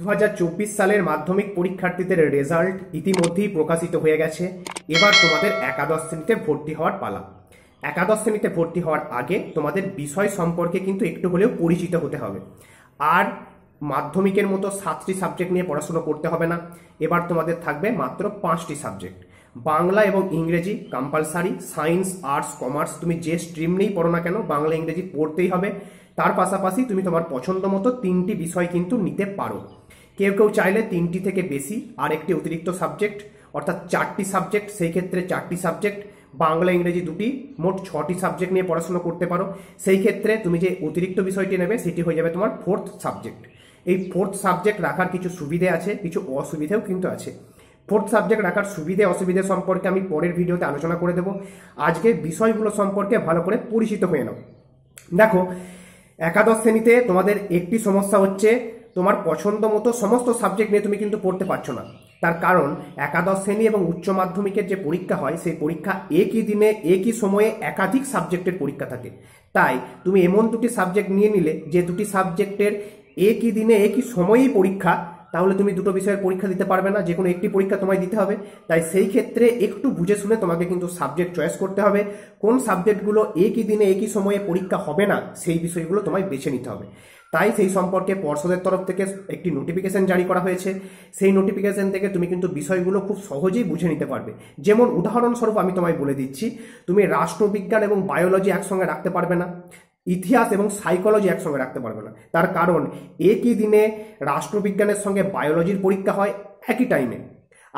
দু সালের মাধ্যমিক পরীক্ষার্থীদের রেজাল্ট ইতিমধ্যেই প্রকাশিত হয়ে গেছে এবার তোমাদের একাদশ শ্রেণীতে ভর্তি হওয়ার পালা একাদশ শ্রেণীতে ভর্তি হওয়ার আগে তোমাদের বিষয় সম্পর্কে কিন্তু একটু হলেও পরিচিত হতে হবে আর মাধ্যমিকের মতো সাতটি সাবজেক্ট নিয়ে পড়াশোনা করতে হবে না এবার তোমাদের থাকবে মাত্র পাঁচটি সাবজেক্ট বাংলা এবং ইংরেজি কম্পালসারি সায়েন্স আর্টস কমার্স তুমি যে স্ট্রিম নিয়েই পড়ো না কেন বাংলা ইংরেজি পড়তেই হবে তার পাশাপাশি তুমি তোমার পছন্দ মতো তিনটি বিষয় কিন্তু নিতে পারো কেউ কেউ চাইলে তিনটি থেকে বেশি আর একটি অতিরিক্ত সাবজেক্ট অর্থাৎ চারটি সাবজেক্ট সেই ক্ষেত্রে চারটি সাবজেক্ট বাংলা ইংরেজি দুটি মোট ছটি সাবজেক্ট নিয়ে পড়াশোনা করতে পারো সেই ক্ষেত্রে তুমি যে অতিরিক্ত বিষয়টি নেবে সেটি হয়ে যাবে তোমার ফোর্থ সাবজেক্ট এই ফোর্থ সাবজেক্ট রাখার কিছু সুবিধে আছে কিছু অসুবিধেও কিন্তু আছে ফোর্থ সাবজেক্ট রাখার সুবিধে অসুবিধে সম্পর্কে আমি পরের ভিডিওতে আলোচনা করে দেবো আজকে বিষয়গুলো সম্পর্কে ভালো করে পরিচিত হয়ে নাও দেখো একাদশ শ্রেণীতে তোমাদের একটি সমস্যা হচ্ছে তোমার পছন্দ মতো সমস্ত সাবজেক্ট নিয়ে তুমি কিন্তু পড়তে পারছো না তার কারণ একাদশ শ্রেণী এবং উচ্চ মাধ্যমিকের যে পরীক্ষা হয় সেই পরীক্ষা একই দিনে একই সময়ে একাধিক সাবজেক্টের পরীক্ষা থাকে তাই তুমি এমন দুটি সাবজেক্ট নিয়ে নিলে যে দুটি সাবজেক্টের একই দিনে একই সময়েই পরীক্ষা তাহলে তুমি দুটো বিষয়ের পরীক্ষা দিতে পারবে না যে কোনো একটি পরীক্ষা তোমায় দিতে হবে তাই সেই ক্ষেত্রে একটু বুঝে শুনে তোমাকে কিন্তু সাবজেক্ট চয়েস করতে হবে কোন সাবজেক্টগুলো একই দিনে একই সময়ে পরীক্ষা হবে না সেই বিষয়গুলো তোমায় বেছে নিতে হবে তাই সেই সম্পর্কে পর্ষদের তরফ থেকে একটি নোটিফিকেশন জারি করা হয়েছে সেই নোটিফিকেশন থেকে তুমি কিন্তু বিষয়গুলো খুব সহজেই বুঝে নিতে পারবে যেমন উদাহরণস্বরূপ আমি তোমায় বলে দিচ্ছি তুমি রাষ্ট্রবিজ্ঞান এবং বায়োলজি একসঙ্গে রাখতে পারবে না ইতিহাস এবং সাইকোলজি একসঙ্গে রাখতে পারবে না তার কারণ একই দিনে রাষ্ট্রবিজ্ঞানের সঙ্গে বায়োলজির পরীক্ষা হয় একই টাইমে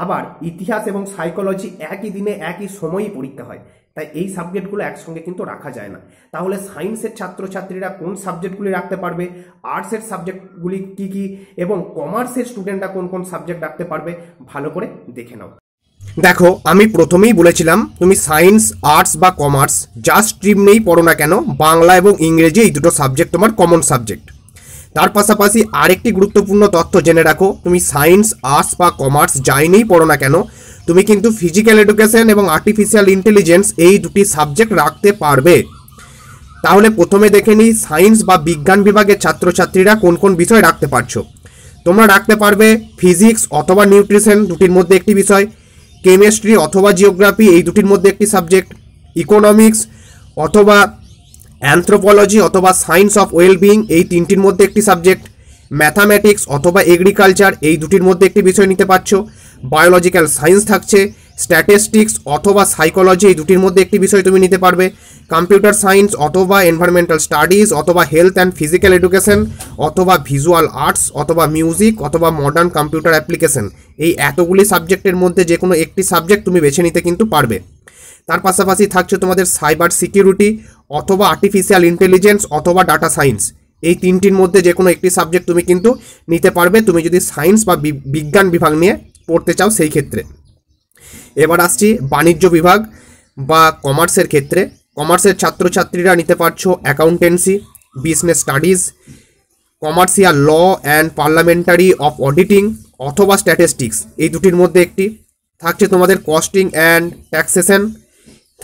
আবার ইতিহাস এবং সাইকোলজি একই দিনে একই সময়ই পরীক্ষা হয় তাই এই সাবজেক্টগুলো একসঙ্গে কিন্তু রাখা যায় না তাহলে সায়েন্সের ছাত্রছাত্রীরা কোন সাবজেক্টগুলি রাখতে পারবে আর্টসের সাবজেক্টগুলি কি কি এবং কমার্সের স্টুডেন্টরা কোন কোন সাবজেক্ট রাখতে পারবে ভালো করে দেখে নাও দেখো আমি প্রথমেই বলেছিলাম তুমি সায়েন্স আর্টস বা কমার্স যা স্ট্রিম নেই পড়ো না কেন বাংলা এবং ইংরেজি এই দুটো সাবজেক্ট তোমার কমন সাবজেক্ট তার পাশাপাশি আরেকটি গুরুত্বপূর্ণ তথ্য জেনে রাখো তুমি সায়েন্স আর্টস বা কমার্স যাই নেই পড়ো না কেন তুমি কিন্তু ফিজিক্যাল এডুকেশন এবং আর্টিফিশিয়াল ইন্টেলিজেন্স এই দুটি সাবজেক্ট রাখতে পারবে তাহলে প্রথমে দেখে নিই সায়েন্স বা বিজ্ঞান বিভাগের ছাত্রছাত্রীরা কোন কোন বিষয় রাখতে পারছো তোমরা রাখতে পারবে ফিজিক্স অথবা নিউট্রিশন দুটির মধ্যে একটি বিষয় কেমিস্ট্রি অথবা জিওগ্রাফি এই দুটির মধ্যে একটি সাবজেক্ট ইকোনমিক্স অথবা অ্যান্থ্রোপোলজি অথবা সায়েন্স অফ ওয়েলবিং এই তিনটির মধ্যে একটি সাবজেক্ট ম্যাথামেটিক্স অথবা এগ্রিকালচার এই দুটির মধ্যে একটি বিষয় নিতে পারছো বায়োলজিক্যাল সায়েন্স থাকছে স্ট্যাটিস্টিক্স অথবা সাইকোলজি এই দুটির মধ্যে একটি বিষয় তুমি নিতে পারবে কম্পিউটার সায়েন্স অথবা এনভায়রনমেন্টাল স্টাডিজ অথবা হেলথ অ্যান্ড ফিজিক্যাল এডুকেশন অথবা ভিজুয়াল আর্টস অথবা মিউজিক অথবা মডার্ন কম্পিউটার অ্যাপ্লিকেশন এই এতগুলি সাবজেক্টের মধ্যে যে কোনো একটি সাবজেক্ট তুমি বেছে নিতে কিন্তু পারবে তার পাশাপাশি থাকছে তোমাদের সাইবার সিকিউরিটি অথবা আর্টিফিশিয়াল ইন্টেলিজেন্স অথবা ডাটা সায়েন্স এই তিনটির মধ্যে যে কোনো একটি সাবজেক্ট তুমি কিন্তু নিতে পারবে তুমি যদি সায়েন্স বা বিজ্ঞান বিভাগ নিয়ে পড়তে চাও সেই ক্ষেত্রে এবার আসছি বাণিজ্য বিভাগ বা কমার্সের ক্ষেত্রে কমার্সের ছাত্রছাত্রীরা নিতে পারছো accountancy business studies commercial law and parliamentary of auditing অথবা স্ট্যাটিস্টিক্স এই দুটির মধ্যে একটি থাকছে তোমাদের কস্টিং অ্যান্ড ট্যাক্সেশন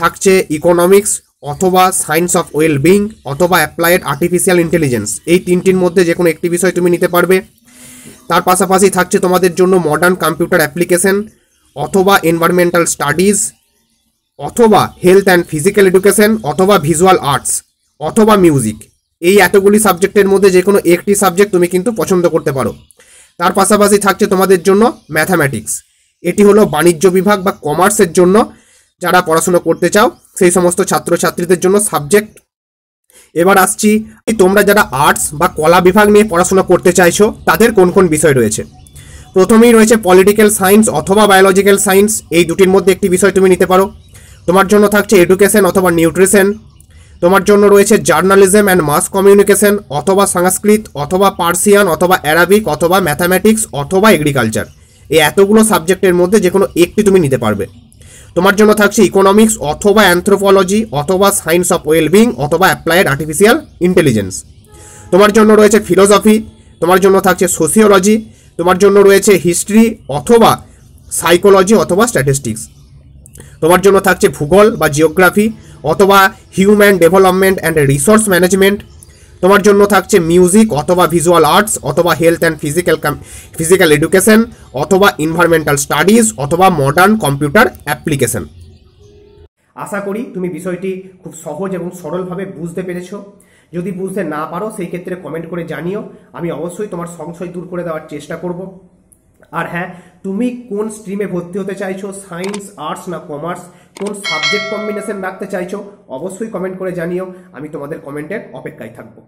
থাকছে ইকোনমিক্স অথবা সায়েন্স অফ ওয়েলবিং অথবা অ্যাপ্লায়েড আর্টিফিশিয়াল ইন্টেলিজেন্স এই তিনটির মধ্যে যে কোনো একটি বিষয় তুমি নিতে পারবে তার পাশাপাশি থাকছে তোমাদের জন্য মডার্ন কম্পিউটার অ্যাপ্লিকেশন অথবা এনভায়রনমেন্টাল স্টাডিজ অথবা হেলথ অ্যান্ড ফিজিক্যাল এডুকেশন অথবা ভিজুয়াল আর্টস অথবা মিউজিক এই এতগুলি সাবজেক্টের মধ্যে যে কোনো একটি সাবজেক্ট তুমি কিন্তু পছন্দ করতে পারো তার পাশাপাশি থাকছে তোমাদের জন্য ম্যাথামেটিক্স এটি হলো বাণিজ্য বিভাগ বা কমার্সের জন্য যারা পড়াশুনো করতে চাও সেই সমস্ত ছাত্রছাত্রীদের জন্য সাবজেক্ট এবার আসছি তোমরা যারা আর্টস বা কলা বিভাগ নিয়ে পড়াশোনা করতে চাইছো তাদের কোন কোন বিষয় রয়েছে প্রথমেই রয়েছে পলিটিক্যাল সায়েন্স অথবা বায়োলজিক্যাল সায়েন্স এই দুটির মধ্যে একটি বিষয় তুমি নিতে পারো তোমার জন্য থাকছে এডুকেশন অথবা নিউট্রিশন তোমার জন্য রয়েছে জার্নালিজম অ্যান্ড মাস কমিউনিকেশন অথবা সংস্কৃত অথবা পার্সিয়ান অথবা অ্যারাবিক অথবা ম্যাথামেটিক্স অথবা এগ্রিকালচার এই এতগুলো সাবজেক্টের মধ্যে যে কোনো একটি তুমি নিতে পারবে তোমার জন্য থাকছে ইকোনমিক্স অথবা অ্যান্থ্রোপোলজি অথবা সায়েন্স অফ ওয়েলবিং অথবা অ্যাপ্লায়েড আর্টিফিশিয়াল ইন্টেলিজেন্স তোমার জন্য রয়েছে ফিলোসফি তোমার জন্য থাকছে সোসিওলজি তোমার জন্য রয়েছে হিস্ট্রি অথবা সাইকোলজি অথবা স্ট্যাটিস্টিক্স তোমার জন্য থাকছে ভূগোল বা জিওগ্রাফি অথবা human development and resource management তোমার জন্য থাকছে মিউজিক অথবা ভিজুয়াল আর্টস অথবা health and physical physical education অথবা ইনভারমেন্টাল স্টাডিজ অথবা মডার্ন কম্পিউটার অ্যাপ্লিকেশন আশা করি তুমি বিষয়টি খুব সহজ এবং সরলভাবে বুঝতে পেরেছো যদি বুঝতে না পারো সেই ক্ষেত্রে কমেন্ট করে জানিও আমি অবশ্যই তোমার সংশয় দূর করে দেওয়ার চেষ্টা করব আর হ্যাঁ তুমি কোন স্ট্রিমে ভর্তি হতে চাইছো সায়েন্স আর্টস না কমার্স কোন সাবজেক্ট কম্বিনেশন রাখতে চাইছো অবশ্যই কমেন্ট করে জানিও আমি তোমাদের কমেন্টের অপেক্ষায় থাকবো